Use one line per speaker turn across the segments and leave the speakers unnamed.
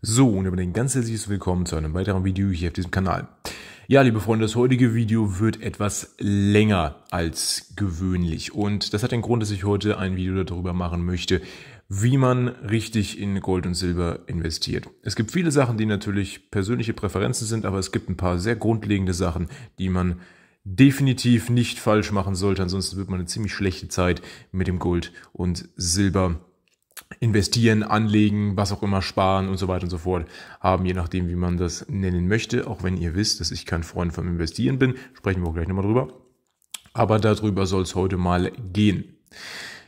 So, und über den ganz herzliches Willkommen zu einem weiteren Video hier auf diesem Kanal. Ja, liebe Freunde, das heutige Video wird etwas länger als gewöhnlich. Und das hat den Grund, dass ich heute ein Video darüber machen möchte, wie man richtig in Gold und Silber investiert. Es gibt viele Sachen, die natürlich persönliche Präferenzen sind, aber es gibt ein paar sehr grundlegende Sachen, die man definitiv nicht falsch machen sollte. Ansonsten wird man eine ziemlich schlechte Zeit mit dem Gold und Silber investieren, anlegen, was auch immer, sparen und so weiter und so fort haben, je nachdem, wie man das nennen möchte. Auch wenn ihr wisst, dass ich kein Freund vom Investieren bin, sprechen wir auch gleich nochmal drüber. Aber darüber soll es heute mal gehen.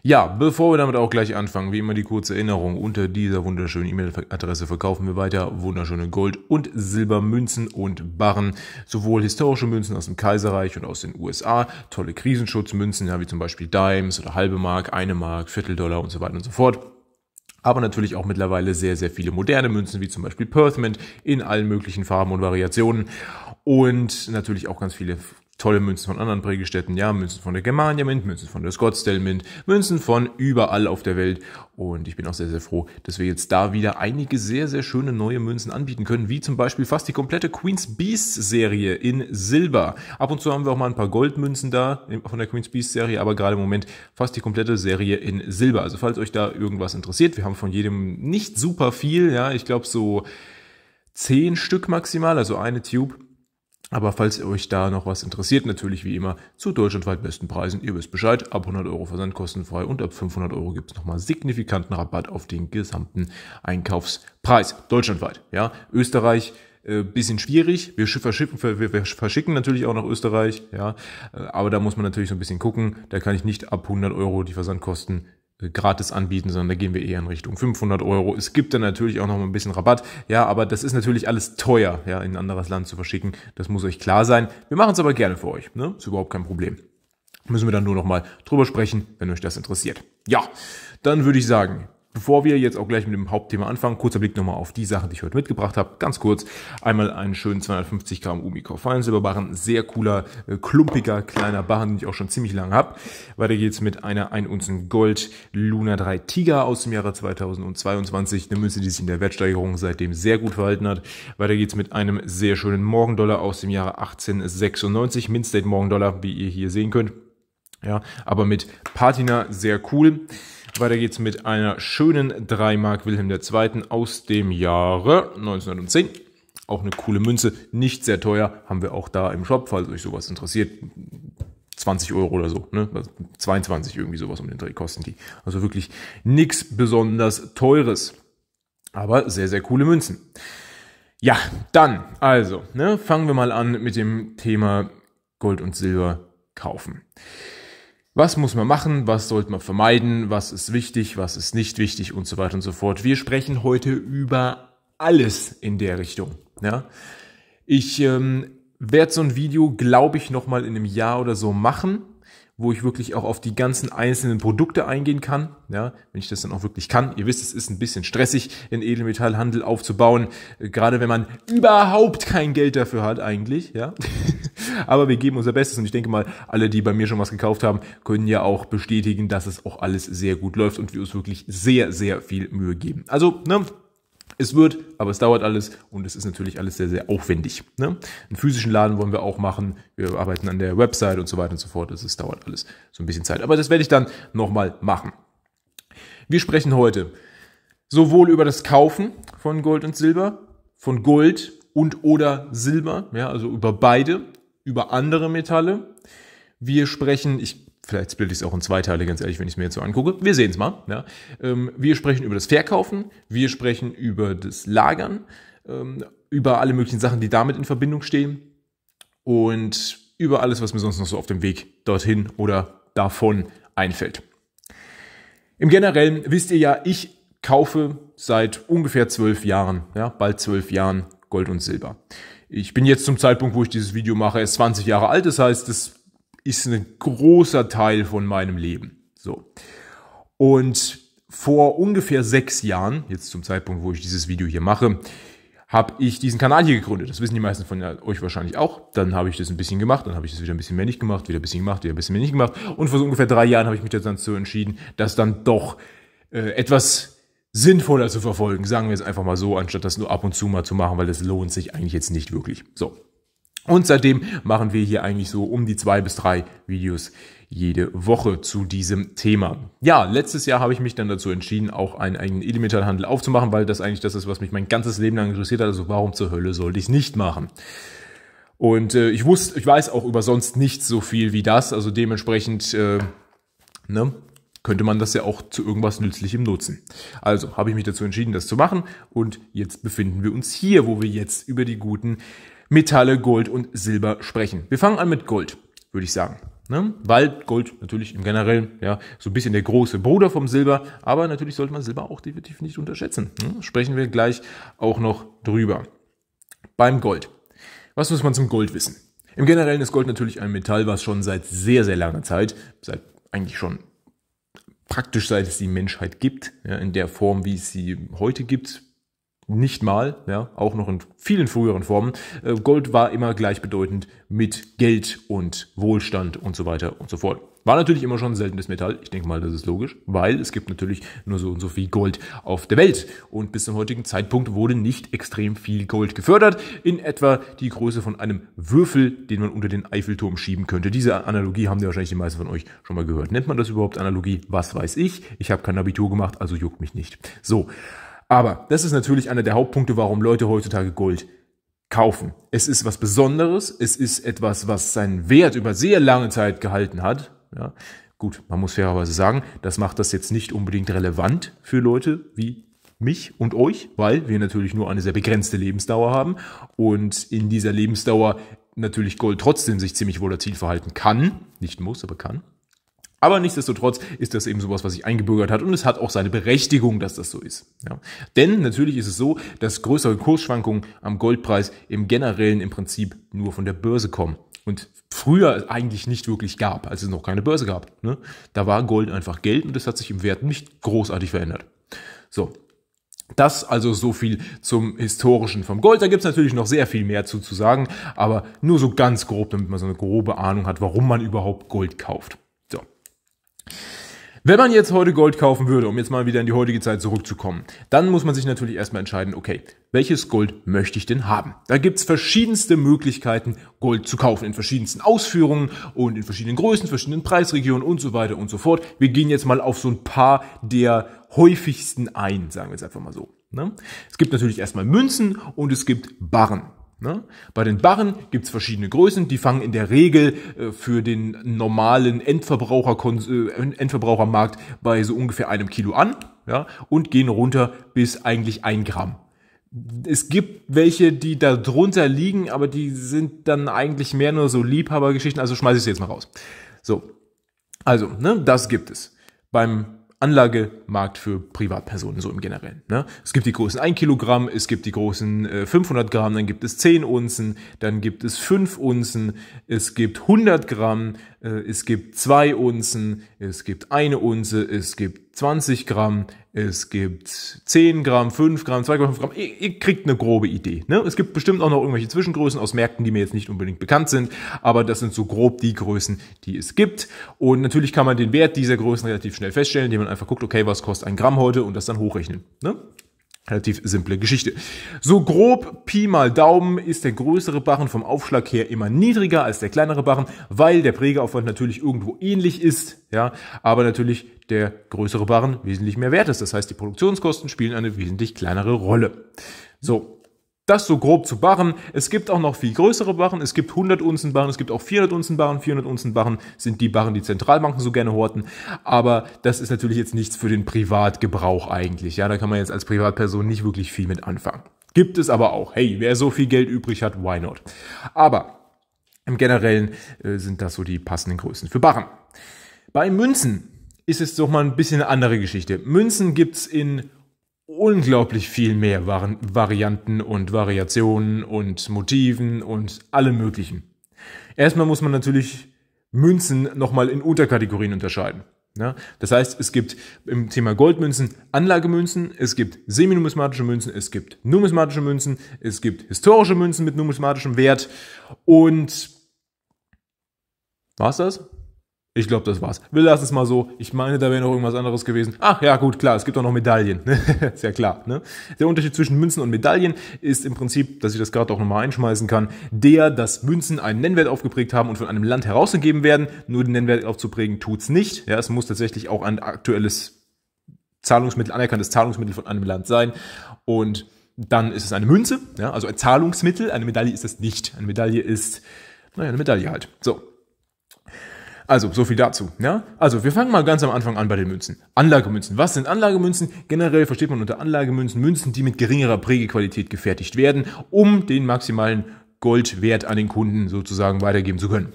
Ja, bevor wir damit auch gleich anfangen, wie immer die kurze Erinnerung, unter dieser wunderschönen E-Mail-Adresse verkaufen wir weiter wunderschöne Gold- und Silbermünzen und Barren, sowohl historische Münzen aus dem Kaiserreich und aus den USA, tolle Krisenschutzmünzen, ja, wie zum Beispiel Dimes oder halbe Mark, eine Mark, Vierteldollar und so weiter und so fort aber natürlich auch mittlerweile sehr, sehr viele moderne Münzen, wie zum Beispiel Perthmint in allen möglichen Farben und Variationen und natürlich auch ganz viele tolle Münzen von anderen Prägestätten, ja, Münzen von der Germania Mint, Münzen von der Scottsdale Mint, Münzen von überall auf der Welt. Und ich bin auch sehr, sehr froh, dass wir jetzt da wieder einige sehr, sehr schöne neue Münzen anbieten können, wie zum Beispiel fast die komplette Queen's Beast Serie in Silber. Ab und zu haben wir auch mal ein paar Goldmünzen da von der Queen's Beast Serie, aber gerade im Moment fast die komplette Serie in Silber. Also falls euch da irgendwas interessiert, wir haben von jedem nicht super viel, ja, ich glaube so zehn Stück maximal, also eine Tube aber falls euch da noch was interessiert, natürlich wie immer zu deutschlandweit besten Preisen. Ihr wisst Bescheid, ab 100 Euro Versand kostenfrei und ab 500 Euro gibt es nochmal signifikanten Rabatt auf den gesamten Einkaufspreis deutschlandweit. Ja, Österreich äh, bisschen schwierig. Wir verschicken, wir, wir verschicken natürlich auch nach Österreich, ja, äh, aber da muss man natürlich so ein bisschen gucken. Da kann ich nicht ab 100 Euro die Versandkosten gratis anbieten, sondern da gehen wir eher in Richtung 500 Euro. Es gibt dann natürlich auch noch ein bisschen Rabatt. Ja, aber das ist natürlich alles teuer, ja, in ein anderes Land zu verschicken. Das muss euch klar sein. Wir machen es aber gerne für euch. Ne? Ist überhaupt kein Problem. Müssen wir dann nur noch mal drüber sprechen, wenn euch das interessiert. Ja, dann würde ich sagen, Bevor wir jetzt auch gleich mit dem Hauptthema anfangen, kurzer Blick nochmal auf die Sachen, die ich heute mitgebracht habe. Ganz kurz, einmal einen schönen 250 Gramm Umicore Feinsilberbarren. Sehr cooler, äh, klumpiger, kleiner Barren, den ich auch schon ziemlich lange habe. Weiter geht's mit einer 1 Unzen Gold Luna 3 Tiger aus dem Jahre 2022. Eine Münze, die sich in der Wertsteigerung seitdem sehr gut verhalten hat. Weiter geht's mit einem sehr schönen Morgendollar aus dem Jahre 1896. Mint State Morgendollar, wie ihr hier sehen könnt. Ja, aber mit Patina sehr cool. Weiter geht's mit einer schönen 3 Mark Wilhelm II. aus dem Jahre 1910. Auch eine coole Münze, nicht sehr teuer, haben wir auch da im Shop, falls euch sowas interessiert. 20 Euro oder so, ne? 22 also irgendwie sowas um den Dreh kosten die. Also wirklich nichts besonders teures, aber sehr, sehr coole Münzen. Ja, dann, also, ne, fangen wir mal an mit dem Thema Gold und Silber kaufen. Was muss man machen? Was sollte man vermeiden? Was ist wichtig? Was ist nicht wichtig? Und so weiter und so fort. Wir sprechen heute über alles in der Richtung. Ja? Ich ähm, werde so ein Video, glaube ich, nochmal in einem Jahr oder so machen wo ich wirklich auch auf die ganzen einzelnen Produkte eingehen kann, ja, wenn ich das dann auch wirklich kann. Ihr wisst, es ist ein bisschen stressig, in Edelmetallhandel aufzubauen, äh, gerade wenn man überhaupt kein Geld dafür hat eigentlich, ja. Aber wir geben unser Bestes und ich denke mal, alle, die bei mir schon was gekauft haben, können ja auch bestätigen, dass es auch alles sehr gut läuft und wir uns wirklich sehr, sehr viel Mühe geben. Also, ne, es wird, aber es dauert alles und es ist natürlich alles sehr, sehr aufwendig. Ne? Einen physischen Laden wollen wir auch machen. Wir arbeiten an der Website und so weiter und so fort. Es dauert alles so ein bisschen Zeit. Aber das werde ich dann nochmal machen. Wir sprechen heute sowohl über das Kaufen von Gold und Silber, von Gold und oder Silber, ja, also über beide, über andere Metalle. Wir sprechen, ich Vielleicht splitte ich es auch in zwei Teile, ganz ehrlich, wenn ich es mir jetzt so angucke. Wir sehen es mal. Ja. Ähm, wir sprechen über das Verkaufen, wir sprechen über das Lagern, ähm, über alle möglichen Sachen, die damit in Verbindung stehen und über alles, was mir sonst noch so auf dem Weg dorthin oder davon einfällt. Im Generellen wisst ihr ja, ich kaufe seit ungefähr zwölf Jahren, ja, bald zwölf Jahren Gold und Silber. Ich bin jetzt zum Zeitpunkt, wo ich dieses Video mache, erst 20 Jahre alt. Das heißt, das ist ein großer Teil von meinem Leben. So. Und vor ungefähr sechs Jahren, jetzt zum Zeitpunkt, wo ich dieses Video hier mache, habe ich diesen Kanal hier gegründet. Das wissen die meisten von euch wahrscheinlich auch. Dann habe ich das ein bisschen gemacht, dann habe ich das wieder ein bisschen mehr nicht gemacht, wieder ein bisschen gemacht, wieder ein bisschen mehr nicht gemacht. Und vor so ungefähr drei Jahren habe ich mich dann dazu entschieden, das dann doch äh, etwas sinnvoller zu verfolgen. Sagen wir es einfach mal so, anstatt das nur ab und zu mal zu machen, weil das lohnt sich eigentlich jetzt nicht wirklich. So, und seitdem machen wir hier eigentlich so um die zwei bis drei Videos jede Woche zu diesem Thema. Ja, letztes Jahr habe ich mich dann dazu entschieden, auch einen eigenen Edelmetallhandel aufzumachen, weil das eigentlich das ist, was mich mein ganzes Leben lang interessiert hat. Also warum zur Hölle sollte ich es nicht machen? Und äh, ich wusste, ich weiß auch über sonst nichts so viel wie das. Also dementsprechend äh, ne, könnte man das ja auch zu irgendwas Nützlichem nutzen. Also habe ich mich dazu entschieden, das zu machen. Und jetzt befinden wir uns hier, wo wir jetzt über die guten Metalle Gold und Silber sprechen. Wir fangen an mit Gold, würde ich sagen. Ne? Weil Gold natürlich im Generellen ja, so ein bisschen der große Bruder vom Silber, aber natürlich sollte man Silber auch definitiv nicht unterschätzen. Ne? Sprechen wir gleich auch noch drüber. Beim Gold. Was muss man zum Gold wissen? Im Generellen ist Gold natürlich ein Metall, was schon seit sehr, sehr langer Zeit, seit eigentlich schon praktisch seit es die Menschheit gibt, ja, in der Form, wie es sie heute gibt, nicht mal, ja, auch noch in vielen früheren Formen. Äh, Gold war immer gleichbedeutend mit Geld und Wohlstand und so weiter und so fort. War natürlich immer schon ein seltenes Metall. Ich denke mal, das ist logisch, weil es gibt natürlich nur so und so viel Gold auf der Welt. Und bis zum heutigen Zeitpunkt wurde nicht extrem viel Gold gefördert. In etwa die Größe von einem Würfel, den man unter den Eiffelturm schieben könnte. Diese Analogie haben ja wahrscheinlich die meisten von euch schon mal gehört. Nennt man das überhaupt Analogie? Was weiß ich? Ich habe kein Abitur gemacht, also juckt mich nicht. So. Aber das ist natürlich einer der Hauptpunkte, warum Leute heutzutage Gold kaufen. Es ist was Besonderes, es ist etwas, was seinen Wert über sehr lange Zeit gehalten hat. Ja, gut, man muss fairerweise sagen, das macht das jetzt nicht unbedingt relevant für Leute wie mich und euch, weil wir natürlich nur eine sehr begrenzte Lebensdauer haben und in dieser Lebensdauer natürlich Gold trotzdem sich ziemlich volatil verhalten kann, nicht muss, aber kann. Aber nichtsdestotrotz ist das eben sowas, was sich eingebürgert hat und es hat auch seine Berechtigung, dass das so ist. Ja. Denn natürlich ist es so, dass größere Kursschwankungen am Goldpreis im Generellen im Prinzip nur von der Börse kommen. Und früher eigentlich nicht wirklich gab, als es noch keine Börse gab. Ne? Da war Gold einfach Geld und das hat sich im Wert nicht großartig verändert. So, das also so viel zum Historischen vom Gold. Da gibt's natürlich noch sehr viel mehr zu, zu sagen, aber nur so ganz grob, damit man so eine grobe Ahnung hat, warum man überhaupt Gold kauft. Wenn man jetzt heute Gold kaufen würde, um jetzt mal wieder in die heutige Zeit zurückzukommen, dann muss man sich natürlich erstmal entscheiden, okay, welches Gold möchte ich denn haben? Da gibt's verschiedenste Möglichkeiten, Gold zu kaufen, in verschiedensten Ausführungen und in verschiedenen Größen, verschiedenen Preisregionen und so weiter und so fort. Wir gehen jetzt mal auf so ein paar der häufigsten ein, sagen wir es einfach mal so. Ne? Es gibt natürlich erstmal Münzen und es gibt Barren. Ne? Bei den Barren gibt es verschiedene Größen, die fangen in der Regel äh, für den normalen Endverbraucher, äh, Endverbrauchermarkt bei so ungefähr einem Kilo an ja, und gehen runter bis eigentlich ein Gramm. Es gibt welche, die da drunter liegen, aber die sind dann eigentlich mehr nur so Liebhabergeschichten, also schmeiße ich sie jetzt mal raus. So, also, ne, das gibt es. Beim Anlagemarkt für Privatpersonen so im Generellen. Ne? Es gibt die großen 1 Kilogramm, es gibt die großen äh, 500 Gramm, dann gibt es 10 Unzen, dann gibt es 5 Unzen, es gibt 100 Gramm, äh, es gibt zwei Unzen, es gibt eine Unze, es gibt 20 Gramm, es gibt 10 Gramm, 5 Gramm, 2,5 Gramm, Gramm. Ihr, ihr kriegt eine grobe Idee. Ne? Es gibt bestimmt auch noch irgendwelche Zwischengrößen aus Märkten, die mir jetzt nicht unbedingt bekannt sind, aber das sind so grob die Größen, die es gibt. Und natürlich kann man den Wert dieser Größen relativ schnell feststellen, indem man einfach guckt, okay, was kostet ein Gramm heute und das dann hochrechnen. Ne? Relativ simple Geschichte. So grob Pi mal Daumen ist der größere Barren vom Aufschlag her immer niedriger als der kleinere Barren, weil der Prägeaufwand natürlich irgendwo ähnlich ist, ja, aber natürlich der größere Barren wesentlich mehr wert ist. Das heißt, die Produktionskosten spielen eine wesentlich kleinere Rolle. So, das so grob zu Barren. Es gibt auch noch viel größere Barren. Es gibt 100 Unzen Barren, es gibt auch 400 Unzen Barren. 400 Unzen Barren sind die Barren, die Zentralbanken so gerne horten. Aber das ist natürlich jetzt nichts für den Privatgebrauch eigentlich. Ja, da kann man jetzt als Privatperson nicht wirklich viel mit anfangen. Gibt es aber auch. Hey, wer so viel Geld übrig hat, why not? Aber im Generellen äh, sind das so die passenden Größen für Barren. Bei Münzen ist es doch mal ein bisschen eine andere Geschichte. Münzen gibt es in unglaublich viel mehr Vari Varianten und Variationen und Motiven und allem Möglichen. Erstmal muss man natürlich Münzen nochmal in Unterkategorien unterscheiden. Ja, ne? das heißt, es gibt im Thema Goldmünzen Anlagemünzen, es gibt seminumismatische Münzen, es gibt numismatische Münzen, es gibt historische Münzen mit numismatischem Wert und war's das? Ich glaube, das war's. Wir lassen es mal so. Ich meine, da wäre noch irgendwas anderes gewesen. Ach ja, gut, klar, es gibt auch noch Medaillen. ist ja klar. Ne? Der Unterschied zwischen Münzen und Medaillen ist im Prinzip, dass ich das gerade auch nochmal einschmeißen kann, der, dass Münzen einen Nennwert aufgeprägt haben und von einem Land herausgegeben werden. Nur den Nennwert aufzuprägen tut's nicht. Ja, es muss tatsächlich auch ein aktuelles Zahlungsmittel, anerkanntes Zahlungsmittel von einem Land sein. Und dann ist es eine Münze, ja, also ein Zahlungsmittel. Eine Medaille ist das nicht. Eine Medaille ist, naja, eine Medaille halt. So, also, so viel dazu. Ja? Also, wir fangen mal ganz am Anfang an bei den Münzen. Anlagemünzen. Was sind Anlagemünzen? Generell versteht man unter Anlagemünzen Münzen, die mit geringerer Prägequalität gefertigt werden, um den maximalen Goldwert an den Kunden sozusagen weitergeben zu können.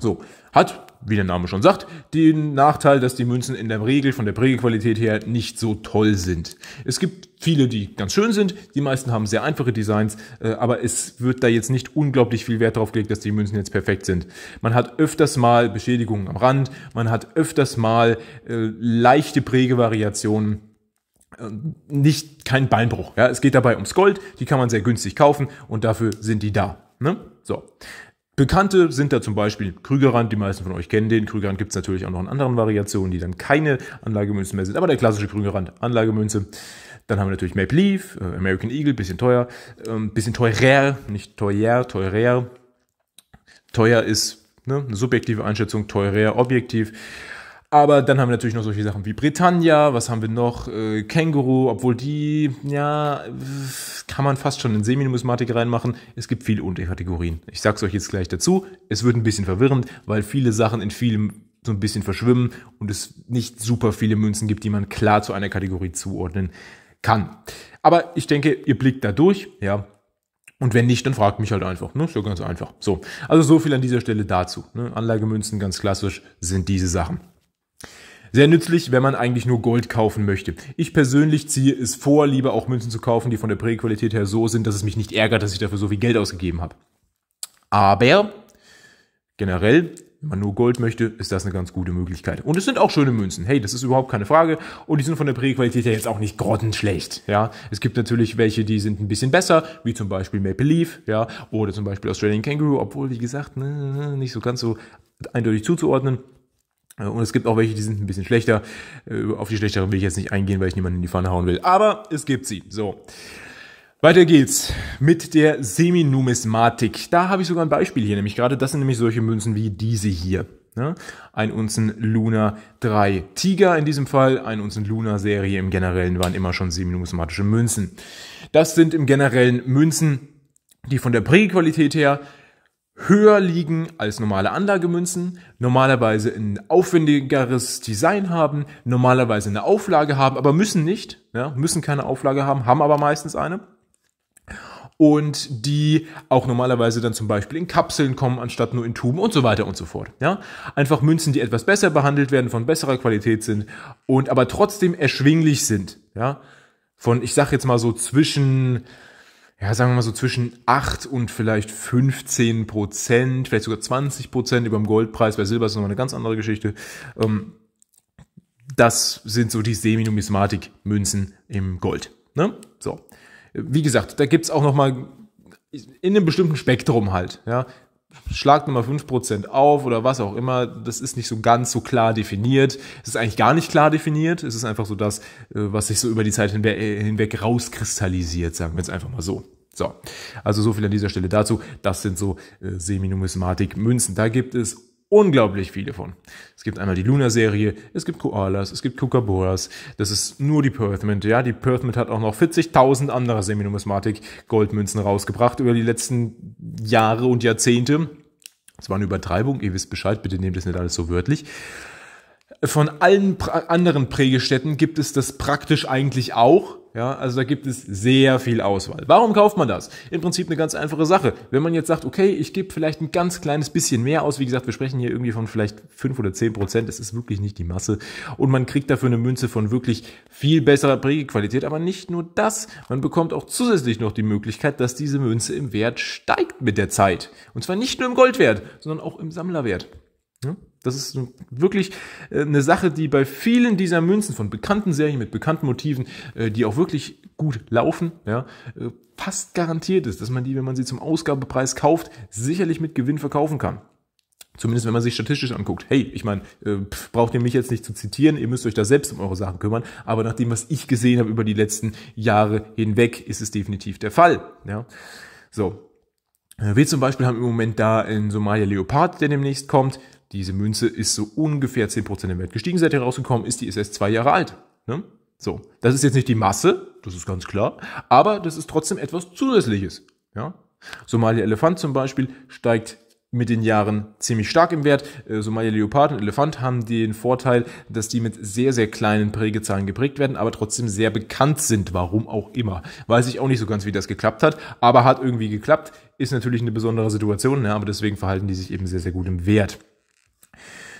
So, hat wie der Name schon sagt, den Nachteil, dass die Münzen in der Regel von der Prägequalität her nicht so toll sind. Es gibt viele, die ganz schön sind, die meisten haben sehr einfache Designs, äh, aber es wird da jetzt nicht unglaublich viel Wert drauf gelegt, dass die Münzen jetzt perfekt sind. Man hat öfters mal Beschädigungen am Rand, man hat öfters mal äh, leichte Prägevariationen äh, nicht kein Beinbruch. Ja, es geht dabei ums Gold, die kann man sehr günstig kaufen und dafür sind die da. Ne? So. Bekannte sind da zum Beispiel Krügerrand, die meisten von euch kennen den. Krügerrand gibt es natürlich auch noch in anderen Variationen, die dann keine Anlagemünzen mehr sind, aber der klassische Krügerrand, Anlagemünze. Dann haben wir natürlich Maple Leaf, äh, American Eagle, bisschen teuer, ähm, bisschen teurer, nicht teuer, teurer. Teuer ist ne, eine subjektive Einschätzung, teurer, objektiv. Aber dann haben wir natürlich noch solche Sachen wie Britannia, was haben wir noch? Äh, Känguru, obwohl die, ja. Pff, kann man fast schon in Seminumismatik reinmachen. Es gibt viele Unterkategorien. Ich sag's euch jetzt gleich dazu. Es wird ein bisschen verwirrend, weil viele Sachen in vielem so ein bisschen verschwimmen und es nicht super viele Münzen gibt, die man klar zu einer Kategorie zuordnen kann. Aber ich denke, ihr blickt da durch, ja. Und wenn nicht, dann fragt mich halt einfach. Ne? Ist ja ganz einfach. So. Also so viel an dieser Stelle dazu. Ne? Anlagemünzen, ganz klassisch, sind diese Sachen. Sehr nützlich, wenn man eigentlich nur Gold kaufen möchte. Ich persönlich ziehe es vor, lieber auch Münzen zu kaufen, die von der Präqualität her so sind, dass es mich nicht ärgert, dass ich dafür so viel Geld ausgegeben habe. Aber generell, wenn man nur Gold möchte, ist das eine ganz gute Möglichkeit. Und es sind auch schöne Münzen. Hey, das ist überhaupt keine Frage. Und die sind von der Präqualität her jetzt auch nicht grottenschlecht. Ja, es gibt natürlich welche, die sind ein bisschen besser, wie zum Beispiel Maple Leaf, ja, oder zum Beispiel Australian Kangaroo, obwohl, wie gesagt, ne, nicht so ganz so eindeutig zuzuordnen. Und es gibt auch welche, die sind ein bisschen schlechter. Äh, auf die schlechteren will ich jetzt nicht eingehen, weil ich niemanden in die Pfanne hauen will. Aber es gibt sie. So. Weiter geht's mit der Seminumismatik. Da habe ich sogar ein Beispiel hier, nämlich gerade das sind nämlich solche Münzen wie diese hier. Ne? Ein Unzen Luna 3 Tiger in diesem Fall, ein Unzen Luna Serie im Generellen waren immer schon seminumismatische Münzen. Das sind im Generellen Münzen, die von der Prägequalität her höher liegen als normale Anlagemünzen, normalerweise ein aufwendigeres Design haben, normalerweise eine Auflage haben, aber müssen nicht, ja, müssen keine Auflage haben, haben aber meistens eine. Und die auch normalerweise dann zum Beispiel in Kapseln kommen, anstatt nur in Tuben und so weiter und so fort. Ja? Einfach Münzen, die etwas besser behandelt werden, von besserer Qualität sind und aber trotzdem erschwinglich sind. Ja? Von, ich sag jetzt mal so zwischen ja, sagen wir mal so zwischen 8 und vielleicht 15 Prozent, vielleicht sogar 20 Prozent über dem Goldpreis. Bei Silber ist nochmal eine ganz andere Geschichte. Ähm, das sind so die Semi-Numismatik-Münzen im Gold. Ne? So. Wie gesagt, da gibt es auch nochmal in einem bestimmten Spektrum halt. Ja? Schlagt nochmal 5% auf oder was auch immer. Das ist nicht so ganz so klar definiert. Es ist eigentlich gar nicht klar definiert. Es ist einfach so das, äh, was sich so über die Zeit hinweg rauskristallisiert, sagen wir jetzt einfach mal so. So, also so viel an dieser Stelle dazu. Das sind so äh, Semi-Numismatik-Münzen. Da gibt es unglaublich viele von. Es gibt einmal die Luna-Serie, es gibt Koalas, es gibt Kookaburras, das ist nur die Perthmint. Ja, die Perthmint hat auch noch 40.000 andere Seminumismatik-Goldmünzen rausgebracht über die letzten Jahre und Jahrzehnte. Es war eine Übertreibung, ihr wisst Bescheid, bitte nehmt das nicht alles so wörtlich. Von allen pra anderen Prägestätten gibt es das praktisch eigentlich auch, ja, also da gibt es sehr viel Auswahl. Warum kauft man das? Im Prinzip eine ganz einfache Sache. Wenn man jetzt sagt, okay, ich gebe vielleicht ein ganz kleines bisschen mehr aus, wie gesagt, wir sprechen hier irgendwie von vielleicht fünf oder zehn Prozent, das ist wirklich nicht die Masse. Und man kriegt dafür eine Münze von wirklich viel besserer Prägequalität. Aber nicht nur das, man bekommt auch zusätzlich noch die Möglichkeit, dass diese Münze im Wert steigt mit der Zeit. Und zwar nicht nur im Goldwert, sondern auch im Sammlerwert. Ja? Das ist wirklich äh, eine Sache, die bei vielen dieser Münzen von bekannten Serien mit bekannten Motiven, äh, die auch wirklich gut laufen, ja, äh, fast garantiert ist, dass man die, wenn man sie zum Ausgabepreis kauft, sicherlich mit Gewinn verkaufen kann. Zumindest wenn man sich statistisch anguckt. Hey, ich meine, äh, braucht ihr mich jetzt nicht zu zitieren, ihr müsst euch da selbst um eure Sachen kümmern. Aber nach dem, was ich gesehen habe über die letzten Jahre hinweg, ist es definitiv der Fall. Ja? So. Wir zum Beispiel haben im Moment da in Somalia Leopard, der demnächst kommt. Diese Münze ist so ungefähr 10% im Wert gestiegen, seit herausgekommen ist, die ist erst zwei Jahre alt. Ne? So, das ist jetzt nicht die Masse, das ist ganz klar, aber das ist trotzdem etwas Zusätzliches. Ja? Somalia Elefant zum Beispiel steigt mit den Jahren ziemlich stark im Wert. Äh, Somalia Leopard und Elefant haben den Vorteil, dass die mit sehr, sehr kleinen Prägezahlen geprägt werden, aber trotzdem sehr bekannt sind, warum auch immer. Weiß ich auch nicht so ganz, wie das geklappt hat, aber hat irgendwie geklappt. Ist natürlich eine besondere Situation, ja, aber deswegen verhalten die sich eben sehr, sehr gut im Wert.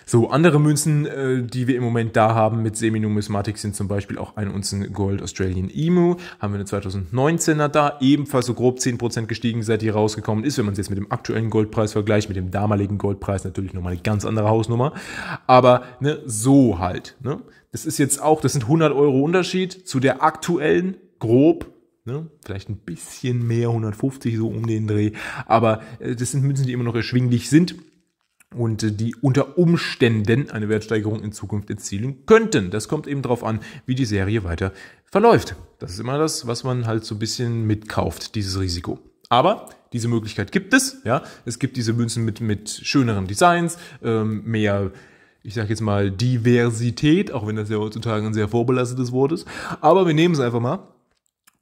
So, andere Münzen, äh, die wir im Moment da haben mit Semi-Numismatik sind zum Beispiel auch ein Unzen Gold Australian Emu. Haben wir eine 2019er da, ebenfalls so grob 10% gestiegen, seit die rausgekommen ist. Wenn man es jetzt mit dem aktuellen Goldpreis vergleicht, mit dem damaligen Goldpreis natürlich nochmal eine ganz andere Hausnummer. Aber ne, so halt. Ne? Das ist jetzt auch, das sind 100 Euro Unterschied zu der aktuellen, grob Ne? vielleicht ein bisschen mehr, 150 so um den Dreh, aber äh, das sind Münzen, die immer noch erschwinglich sind und äh, die unter Umständen eine Wertsteigerung in Zukunft erzielen könnten. Das kommt eben darauf an, wie die Serie weiter verläuft. Das ist immer das, was man halt so ein bisschen mitkauft, dieses Risiko. Aber diese Möglichkeit gibt es. Ja, es gibt diese Münzen mit mit schöneren Designs, ähm, mehr ich sage jetzt mal Diversität, auch wenn das ja heutzutage ein sehr vorbelastetes Wort ist. Aber wir nehmen es einfach mal.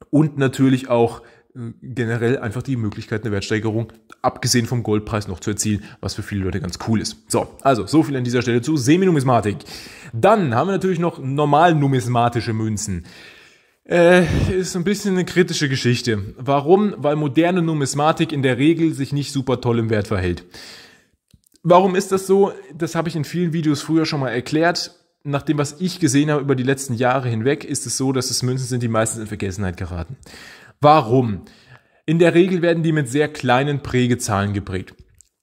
Und natürlich auch äh, generell einfach die Möglichkeit, eine Wertsteigerung abgesehen vom Goldpreis noch zu erzielen, was für viele Leute ganz cool ist. So, also so viel an dieser Stelle zu Seminumismatik. Dann haben wir natürlich noch normal numismatische Münzen. Äh, ist ein bisschen eine kritische Geschichte. Warum? Weil moderne Numismatik in der Regel sich nicht super toll im Wert verhält. Warum ist das so? Das habe ich in vielen Videos früher schon mal erklärt nach dem, was ich gesehen habe über die letzten Jahre hinweg, ist es so, dass es Münzen sind, die meistens in Vergessenheit geraten. Warum? In der Regel werden die mit sehr kleinen Prägezahlen geprägt.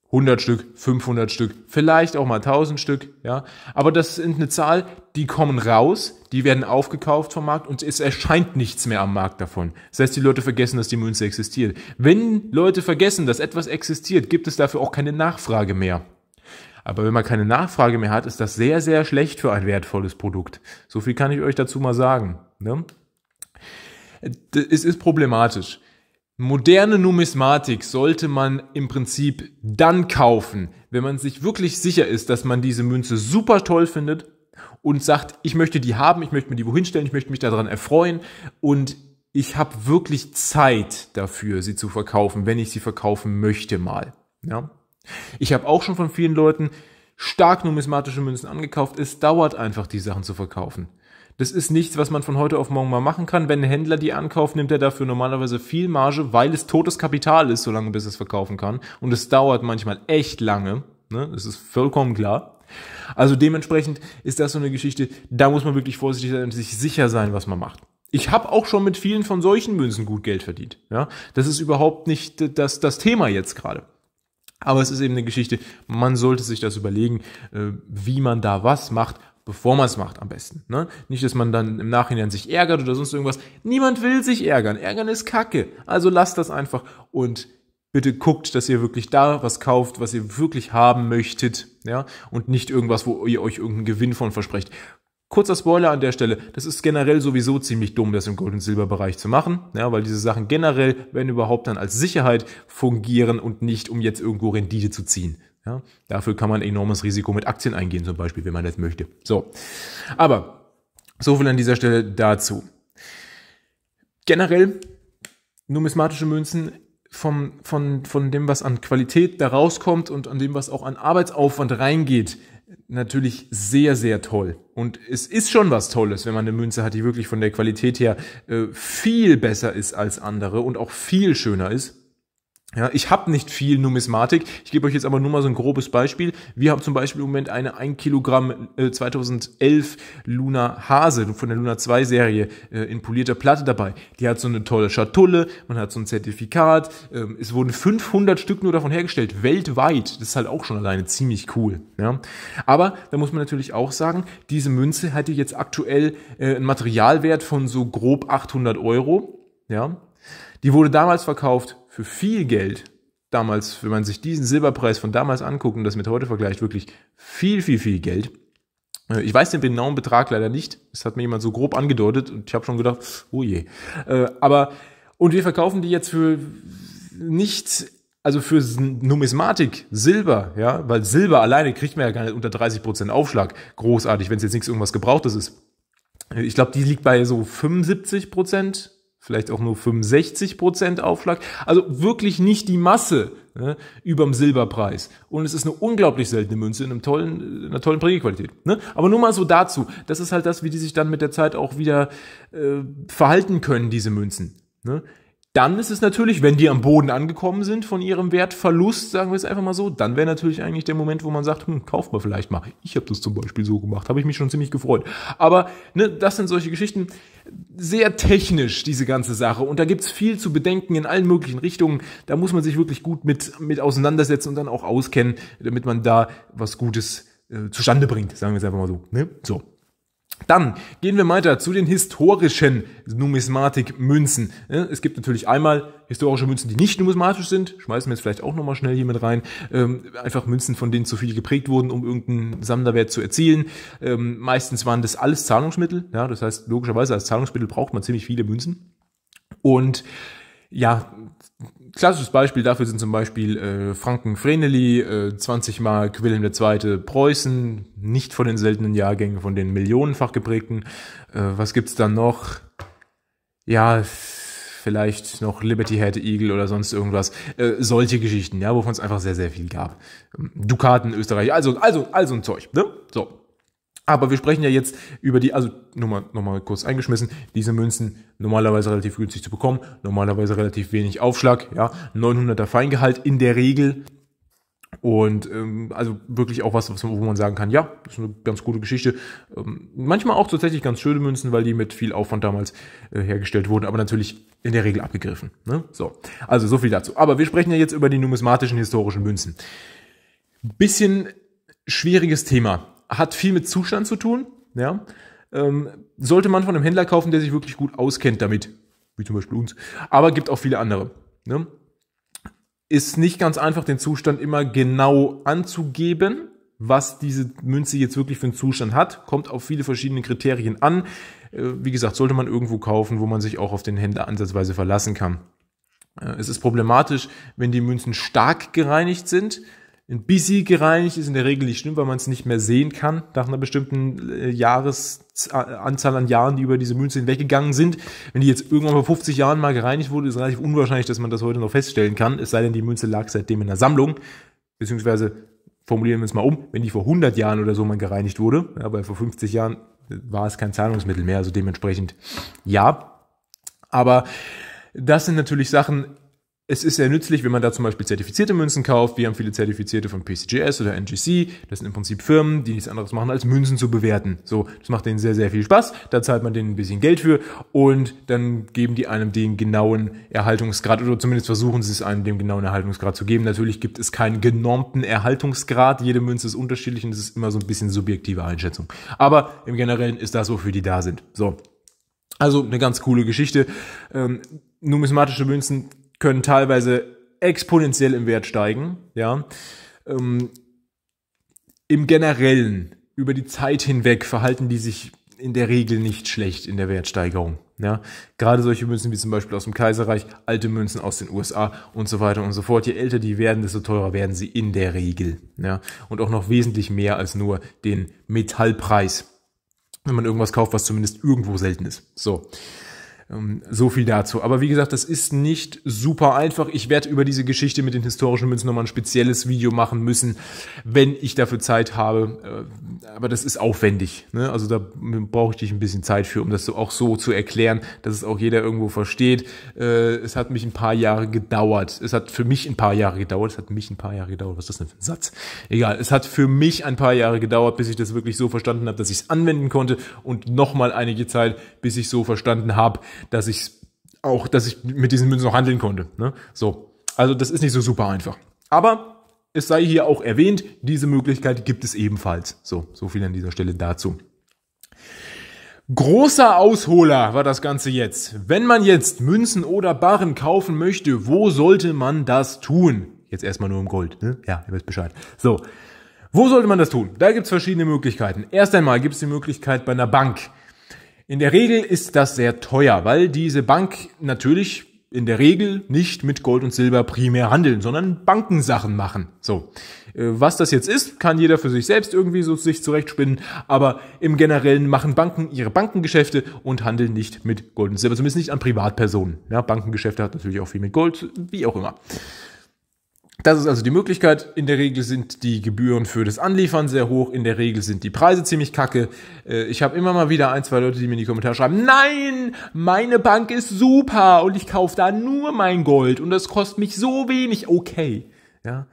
100 Stück, 500 Stück, vielleicht auch mal 1000 Stück, ja. Aber das sind eine Zahl, die kommen raus, die werden aufgekauft vom Markt und es erscheint nichts mehr am Markt davon. Das heißt, die Leute vergessen, dass die Münze existiert. Wenn Leute vergessen, dass etwas existiert, gibt es dafür auch keine Nachfrage mehr. Aber wenn man keine Nachfrage mehr hat, ist das sehr, sehr schlecht für ein wertvolles Produkt. So viel kann ich euch dazu mal sagen. Ne? es ist problematisch. Moderne Numismatik sollte man im Prinzip dann kaufen, wenn man sich wirklich sicher ist, dass man diese Münze super toll findet und sagt, ich möchte die haben, ich möchte mir die wohin stellen, ich möchte mich daran erfreuen und ich habe wirklich Zeit dafür, sie zu verkaufen, wenn ich sie verkaufen möchte mal. Ja? Ich habe auch schon von vielen Leuten stark numismatische Münzen angekauft. Es dauert einfach, die Sachen zu verkaufen. Das ist nichts, was man von heute auf morgen mal machen kann. Wenn ein Händler die ankauft, nimmt er dafür normalerweise viel Marge, weil es totes Kapital ist, solange bis es verkaufen kann. Und es dauert manchmal echt lange. Ne? Das ist vollkommen klar. Also dementsprechend ist das so eine Geschichte, da muss man wirklich vorsichtig sein und sich sicher sein, was man macht. Ich habe auch schon mit vielen von solchen Münzen gut Geld verdient. Ja? Das ist überhaupt nicht das, das Thema jetzt gerade. Aber es ist eben eine Geschichte, man sollte sich das überlegen, äh, wie man da was macht bevor man es macht am besten. Ne? Nicht, dass man dann im Nachhinein sich ärgert oder sonst irgendwas. Niemand will sich ärgern. Ärgern ist Kacke. Also lasst das einfach und bitte guckt, dass ihr wirklich da was kauft, was ihr wirklich haben möchtet, ja, und nicht irgendwas, wo ihr euch irgendeinen Gewinn von versprecht. Kurzer Spoiler an der Stelle, das ist generell sowieso ziemlich dumm, das im Gold- und Silberbereich zu machen, ja, weil diese Sachen generell, wenn überhaupt, dann als Sicherheit fungieren und nicht, um jetzt irgendwo Rendite zu ziehen. Ja, dafür kann man enormes Risiko mit Aktien eingehen, zum Beispiel, wenn man das möchte. So. Aber so viel an dieser Stelle dazu. Generell numismatische Münzen vom, von, von dem, was an Qualität da rauskommt und an dem, was auch an Arbeitsaufwand reingeht, natürlich sehr, sehr toll. Und es ist schon was Tolles, wenn man eine Münze hat, die wirklich von der Qualität her äh, viel besser ist als andere und auch viel schöner ist. Ja, ich habe nicht viel Numismatik. Ich gebe euch jetzt aber nur mal so ein grobes Beispiel. Wir haben zum Beispiel im Moment eine 1 Kilogramm äh, 2011 Luna Hase von der Luna 2 Serie äh, in polierter Platte dabei. Die hat so eine tolle Schatulle, man hat so ein Zertifikat. Ähm, es wurden 500 Stück nur davon hergestellt, weltweit. Das ist halt auch schon alleine ziemlich cool. Ja? Aber da muss man natürlich auch sagen, diese Münze hatte jetzt aktuell äh, einen Materialwert von so grob 800 Euro. Ja? Die wurde damals verkauft für viel Geld damals, wenn man sich diesen Silberpreis von damals anguckt und das mit heute vergleicht, wirklich viel, viel, viel Geld. Äh, ich weiß den genauen Betrag leider nicht. Das hat mir jemand so grob angedeutet und ich habe schon gedacht, oh je. Äh, aber, und wir verkaufen die jetzt für nichts, also für Numismatik, Silber, ja, weil Silber alleine kriegt man ja gar nicht unter 30% Aufschlag. Großartig, wenn es jetzt nichts irgendwas Gebrauchtes ist. Äh, ich glaube, die liegt bei so 75 Prozent vielleicht auch nur 65 Prozent Aufschlag. Also wirklich nicht die Masse ne, überm Silberpreis. Und es ist eine unglaublich seltene Münze in, einem tollen, in einer tollen Prägequalität. Ne? Aber nur mal so dazu. Das ist halt das, wie die sich dann mit der Zeit auch wieder äh, verhalten können, diese Münzen. Ne? dann ist es natürlich, wenn die am Boden angekommen sind von ihrem Wertverlust, sagen wir es einfach mal so, dann wäre natürlich eigentlich der Moment, wo man sagt, hm, kauf mal vielleicht mal. Ich habe das zum Beispiel so gemacht, habe ich mich schon ziemlich gefreut. Aber ne, das sind solche Geschichten, sehr technisch diese ganze Sache und da gibt's viel zu bedenken in allen möglichen Richtungen. Da muss man sich wirklich gut mit, mit auseinandersetzen und dann auch auskennen, damit man da was Gutes äh, zustande bringt, sagen wir es einfach mal so. Ne? So, dann gehen wir weiter zu den historischen Numismatik-Münzen. Es gibt natürlich einmal historische Münzen, die nicht numismatisch sind. Schmeißen wir jetzt vielleicht auch nochmal schnell hier mit rein. Ähm, einfach Münzen, von denen zu viel geprägt wurden, um irgendeinen Sammlerwert zu erzielen. Ähm, meistens waren das alles Zahlungsmittel. Ja, das heißt, logischerweise als Zahlungsmittel braucht man ziemlich viele Münzen. Und ja, klassisches Beispiel dafür sind zum Beispiel äh, Franken Vreneli, äh, 20 Mark Wilhelm II. Preußen, nicht von den seltenen Jahrgängen, von den millionenfach geprägten. Äh, was gibt's dann noch? Ja, vielleicht noch Liberty Head Eagle oder sonst irgendwas. Äh, solche Geschichten, ja, wovon es einfach sehr, sehr viel gab. Ähm, Dukaten, Österreich, also, also, also ein Zeug, ne? So. Aber wir sprechen ja jetzt über die, also nochmal nochmal kurz eingeschmissen, diese Münzen normalerweise relativ günstig zu bekommen, normalerweise relativ wenig Aufschlag, ja, 900er Feingehalt in der Regel. Und ähm, also wirklich auch was, wo man sagen kann, ja, das ist eine ganz gute Geschichte. Ähm, manchmal auch tatsächlich ganz schöne Münzen, weil die mit viel Aufwand damals äh, hergestellt wurden, aber natürlich in der Regel abgegriffen. Ne? So, also so viel dazu. Aber wir sprechen ja jetzt über die numismatischen historischen Münzen. Bisschen schwieriges Thema hat viel mit Zustand zu tun. Ja? Ähm, sollte man von einem Händler kaufen, der sich wirklich gut auskennt damit, wie zum Beispiel uns. Aber gibt auch viele andere. Ne? Ist nicht ganz einfach, den Zustand immer genau anzugeben, was diese Münze jetzt wirklich für einen Zustand hat. Kommt auf viele verschiedene Kriterien an. Äh, wie gesagt, sollte man irgendwo kaufen, wo man sich auch auf den Händler ansatzweise verlassen kann. Äh, es ist problematisch, wenn die Münzen stark gereinigt sind ein bisschen gereinigt ist in der Regel nicht schlimm, weil man es nicht mehr sehen kann nach einer bestimmten äh, Jahresanzahl an Jahren, die über diese Münze hinweggegangen sind. Wenn die jetzt irgendwann vor 50 Jahren mal gereinigt wurde, ist relativ unwahrscheinlich, dass man das heute noch feststellen kann. Es sei denn, die Münze lag seitdem in der Sammlung, beziehungsweise formulieren wir es mal um, wenn die vor 100 Jahren oder so mal gereinigt wurde, ja, weil vor 50 Jahren äh, war es kein Zahlungsmittel mehr, also dementsprechend ja. Aber das sind natürlich Sachen, es ist sehr nützlich, wenn man da zum Beispiel zertifizierte Münzen kauft. Wir haben viele zertifizierte von PCGS oder NGC. Das sind im Prinzip Firmen, die nichts anderes machen, als Münzen zu bewerten. So, das macht denen sehr, sehr viel Spaß. Da zahlt man denen ein bisschen Geld für und dann geben die einem den genauen Erhaltungsgrad oder zumindest versuchen sie es einem dem genauen Erhaltungsgrad zu geben. Natürlich gibt es keinen genormten Erhaltungsgrad. Jede Münze ist unterschiedlich und es ist immer so ein bisschen subjektive Einschätzung. Aber im Generellen ist das, wofür die da sind. So. Also eine ganz coole Geschichte. Ähm, numismatische Münzen können teilweise exponentiell im Wert steigen, ja. Ähm, Im Generellen, über die Zeit hinweg, verhalten die sich in der Regel nicht schlecht in der Wertsteigerung. Ja, gerade solche Münzen wie zum Beispiel aus dem Kaiserreich, alte Münzen aus den USA und so weiter und so fort. Je älter die werden, desto teurer werden sie in der Regel. Ja, und auch noch wesentlich mehr als nur den Metallpreis, wenn man irgendwas kauft, was zumindest irgendwo selten ist. So. Ähm, so viel dazu. Aber wie gesagt, das ist nicht super einfach. Ich werde über diese Geschichte mit den historischen Münzen nochmal ein spezielles Video machen müssen, wenn ich dafür Zeit habe. Äh, aber das ist aufwendig. Ne? Also da brauche ich dich ein bisschen Zeit für, um das auch so zu erklären, dass es auch jeder irgendwo versteht. Äh, es hat mich ein paar Jahre gedauert. Es hat für mich ein paar Jahre gedauert. Es hat mich ein paar Jahre gedauert. Was ist das denn für ein Satz? Egal. Es hat für mich ein paar Jahre gedauert, bis ich das wirklich so verstanden habe, dass ich es anwenden konnte und nochmal einige Zeit, bis ich so verstanden habe, dass ich auch, dass ich mit diesen Münzen noch handeln konnte. Ne? So. Also das ist nicht so super einfach. Aber es sei hier auch erwähnt, diese Möglichkeit gibt es ebenfalls. So, so viel an dieser Stelle dazu. Großer Ausholer war das Ganze jetzt. Wenn man jetzt Münzen oder Barren kaufen möchte, wo sollte man das tun? Jetzt erstmal nur im Gold, ne? Ja, ihr wisst Bescheid. So. Wo sollte man das tun? Da gibt's verschiedene Möglichkeiten. Erst einmal gibt's die Möglichkeit bei einer Bank. In der Regel ist das sehr teuer, weil diese Bank natürlich in der Regel nicht mit Gold und Silber primär handeln, sondern Bankensachen machen. So. Äh, was das jetzt ist, kann jeder für sich selbst irgendwie so sich zurechtspinnen, aber im Generellen machen Banken ihre Bankengeschäfte und handeln nicht mit Gold und Silber, zumindest nicht an Privatpersonen. Ja, Bankengeschäfte hat natürlich auch viel mit Gold, wie auch immer. Das ist also die Möglichkeit. In der Regel sind die Gebühren für das Anliefern sehr hoch. In der Regel sind die Preise ziemlich kacke. Äh, ich habe immer mal wieder ein, zwei Leute, die mir in die Kommentare schreiben, nein, meine Bank ist super und ich kaufe da nur mein Gold und das kostet mich so wenig. Okay, ja,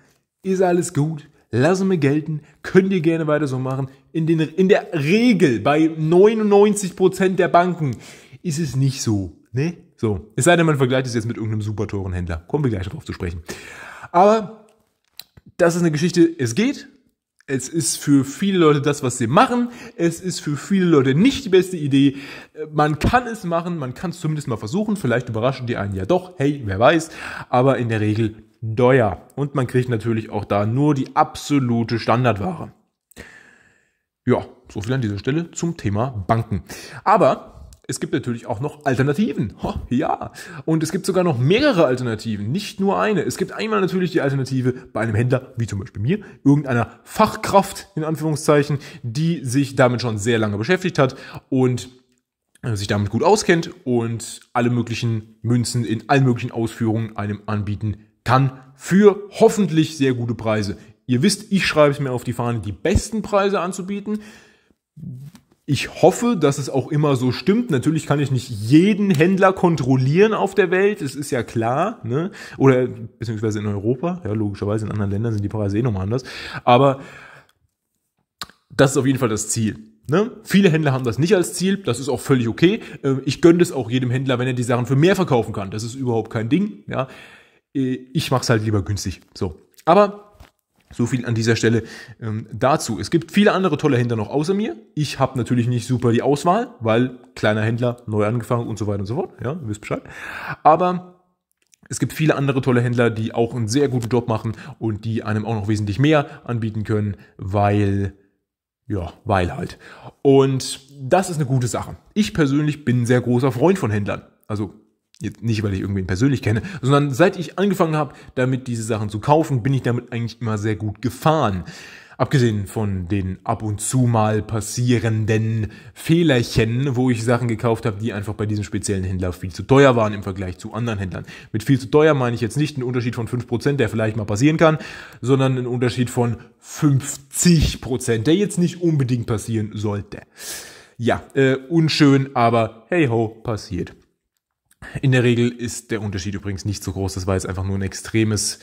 ist alles gut. Lassen wir gelten. Könnt ihr gerne weiter so machen. In, den, in der Regel bei 99% der Banken ist es nicht so. Ne? So. Es sei denn, man vergleicht es jetzt mit irgendeinem super teuren Händler. Kommen wir gleich darauf zu sprechen. Aber das ist eine Geschichte, es geht. Es ist für viele Leute das, was sie machen. Es ist für viele Leute nicht die beste Idee. Man kann es machen, man kann es zumindest mal versuchen. Vielleicht überraschen die einen ja doch. Hey, wer weiß. Aber in der Regel teuer. Und man kriegt natürlich auch da nur die absolute Standardware. Ja, so viel an dieser Stelle zum Thema Banken. Aber es gibt natürlich auch noch Alternativen. Ho, ja. Und es gibt sogar noch mehrere Alternativen, nicht nur eine. Es gibt einmal natürlich die Alternative bei einem Händler, wie zum Beispiel mir, irgendeiner Fachkraft, in Anführungszeichen, die sich damit schon sehr lange beschäftigt hat und äh, sich damit gut auskennt und alle möglichen Münzen in allen möglichen Ausführungen einem anbieten kann für hoffentlich sehr gute Preise. Ihr wisst, ich schreibe es mir auf die Fahne, die besten Preise anzubieten ich hoffe, dass es auch immer so stimmt. Natürlich kann ich nicht jeden Händler kontrollieren auf der Welt, es ist ja klar, ne? Oder beziehungsweise in Europa, ja, logischerweise in anderen Ländern sind die Preise eh nochmal anders. Aber das ist auf jeden Fall das Ziel. Ne? Viele Händler haben das nicht als Ziel, das ist auch völlig okay. Ähm, ich gönne es auch jedem Händler, wenn er die Sachen für mehr verkaufen kann. Das ist überhaupt kein Ding. Ja? Äh, ich mache es halt lieber günstig. So. Aber so viel an dieser Stelle ähm, dazu. Es gibt viele andere tolle Händler noch außer mir. Ich habe natürlich nicht super die Auswahl, weil kleiner Händler, neu angefangen und so weiter und so fort. Ja, ihr wisst Bescheid. Aber es gibt viele andere tolle Händler, die auch einen sehr guten Job machen und die einem auch noch wesentlich mehr anbieten können, weil, ja, weil halt. Und das ist eine gute Sache. Ich persönlich bin ein sehr großer Freund von Händlern. Also Jetzt nicht, weil ich irgendwen persönlich kenne, sondern seit ich angefangen habe, damit diese Sachen zu kaufen, bin ich damit eigentlich immer sehr gut gefahren. Abgesehen von den ab und zu mal passierenden Fehlerchen, wo ich Sachen gekauft habe, die einfach bei diesem speziellen Händler viel zu teuer waren im Vergleich zu anderen Händlern. Mit viel zu teuer meine ich jetzt nicht einen Unterschied von 5%, der vielleicht mal passieren kann, sondern einen Unterschied von 50%, der jetzt nicht unbedingt passieren sollte. Ja, äh, unschön, aber hey ho, passiert. In der Regel ist der Unterschied übrigens nicht so groß. Das war jetzt einfach nur ein extremes,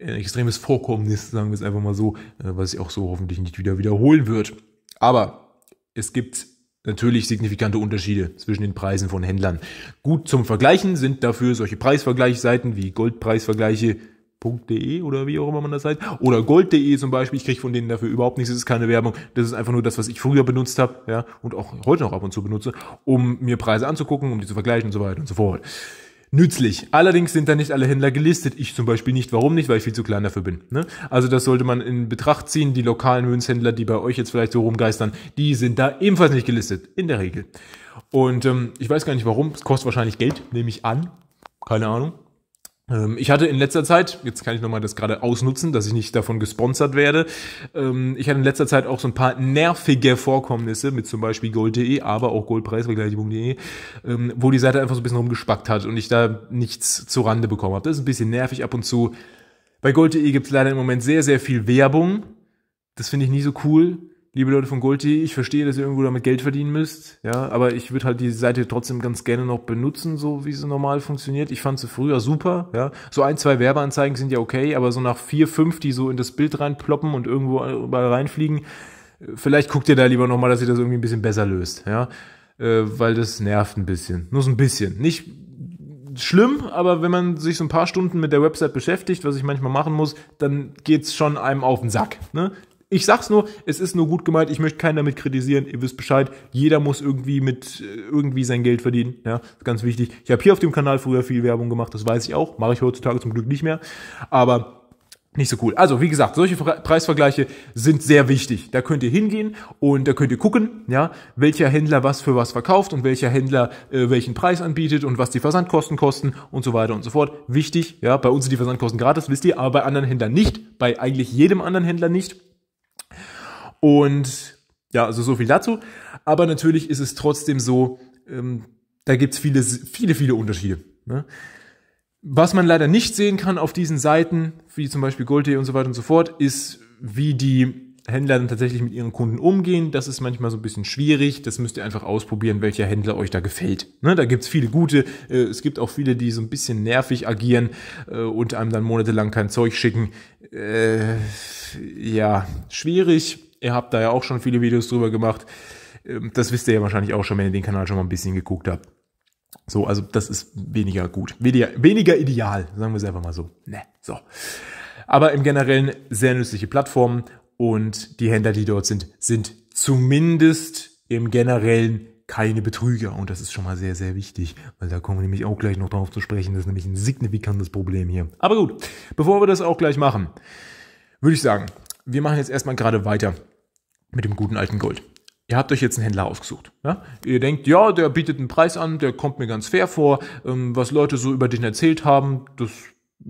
ein extremes Vorkommnis, sagen wir es einfach mal so, äh, was sich auch so hoffentlich nicht wieder wiederholen wird. Aber es gibt natürlich signifikante Unterschiede zwischen den Preisen von Händlern. Gut zum Vergleichen sind dafür solche Preisvergleichsseiten wie Goldpreisvergleiche gold.de oder wie auch immer man das heißt. Oder gold.de zum Beispiel. Ich kriege von denen dafür überhaupt nichts. Das ist keine Werbung. Das ist einfach nur das, was ich früher benutzt habe, ja, und auch heute noch ab und zu benutze, um mir Preise anzugucken, um die zu vergleichen und so weiter und so fort. Nützlich. Allerdings sind da nicht alle Händler gelistet. Ich zum Beispiel nicht. Warum nicht? Weil ich viel zu klein dafür bin. Ne? Also das sollte man in Betracht ziehen. Die lokalen Münzhändler, die bei euch jetzt vielleicht so rumgeistern, die sind da ebenfalls nicht gelistet. In der Regel. Und ähm, ich weiß gar nicht warum. Es kostet wahrscheinlich Geld, nehme ich an. Keine Ahnung. Ähm, ich hatte in letzter Zeit, jetzt kann ich nochmal das gerade ausnutzen, dass ich nicht davon gesponsert werde, ähm, ich hatte in letzter Zeit auch so ein paar nervige Vorkommnisse mit zum Beispiel Gold.de, aber auch Goldpreisvergleichung.de, ähm, wo die Seite einfach so ein bisschen rumgespackt hat und ich da nichts zu Rande bekommen habe. Das ist ein bisschen nervig ab und zu. Bei Gold.de gibt es leider im Moment sehr, sehr viel Werbung. Das finde ich nie so cool liebe Leute von Goldtee, ich verstehe, dass ihr irgendwo damit Geld verdienen müsst, ja, aber ich würde halt die Seite trotzdem ganz gerne noch benutzen, so wie sie normal funktioniert. Ich fand sie früher super, ja. So ein, zwei Werbeanzeigen sind ja okay, aber so nach vier, fünf, die so in das Bild reinploppen und irgendwo äh, überall reinfliegen, äh, vielleicht guckt ihr da lieber nochmal, dass ihr das irgendwie ein bisschen besser löst, ja. Äh, weil das nervt ein bisschen. Nur so ein bisschen. Nicht schlimm, aber wenn man sich so ein paar Stunden mit der Website beschäftigt, was ich manchmal machen muss, dann geht's schon einem auf den Sack. Ne? ich sag's nur, es ist nur gut gemeint, ich möchte keinen damit kritisieren, ihr wisst Bescheid, jeder muss irgendwie mit äh, irgendwie sein Geld verdienen, ja, ganz wichtig. Ich habe hier auf dem Kanal früher viel Werbung gemacht, das weiß ich auch, mache ich heutzutage zum Glück nicht mehr, aber nicht so cool. Also, wie gesagt, solche Preisvergleiche sind sehr wichtig. Da könnt ihr hingehen und da könnt ihr gucken, ja, welcher Händler was für was verkauft und welcher Händler äh, welchen Preis anbietet und was die Versandkosten kosten und so weiter und so fort. Wichtig, ja, bei uns sind die Versandkosten gratis, wisst ihr, aber bei anderen Händlern nicht, bei eigentlich jedem anderen Händler nicht. Und ja, also so viel dazu. Aber natürlich ist es trotzdem so, ähm, da gibt es viele, viele, viele Unterschiede. Ne? Was man leider nicht sehen kann auf diesen Seiten, wie zum Beispiel Gold.de und so weiter und so fort, ist, wie die Händler dann tatsächlich mit ihren Kunden umgehen. Das ist manchmal so ein bisschen schwierig. Das müsst ihr einfach ausprobieren, welcher Händler euch da gefällt. Ne, da gibt's viele gute. Äh, es gibt auch viele, die so ein bisschen nervig agieren äh, und einem dann monatelang kein Zeug schicken. Äh, ja, schwierig. Ihr habt da ja auch schon viele Videos drüber gemacht. Ähm, das wisst ihr ja wahrscheinlich auch schon, wenn ihr den Kanal schon mal ein bisschen geguckt habt. So, also das ist weniger gut. Weniger, weniger ideal, sagen wir es einfach mal so. Ne, so. Aber im Generellen sehr nützliche Plattformen und die Händler, die dort sind, sind zumindest im Generellen keine Betrüger. Und das ist schon mal sehr, sehr wichtig, weil da kommen wir nämlich auch gleich noch drauf zu sprechen. Das ist nämlich ein signifikantes Problem hier. Aber gut, bevor wir das auch gleich machen, würde ich sagen, wir machen jetzt erstmal gerade weiter mit dem guten alten Gold. Ihr habt euch jetzt einen Händler ausgesucht. Ja? Ihr denkt, ja, der bietet einen Preis an, der kommt mir ganz fair vor. Ähm, was Leute so über den erzählt haben, das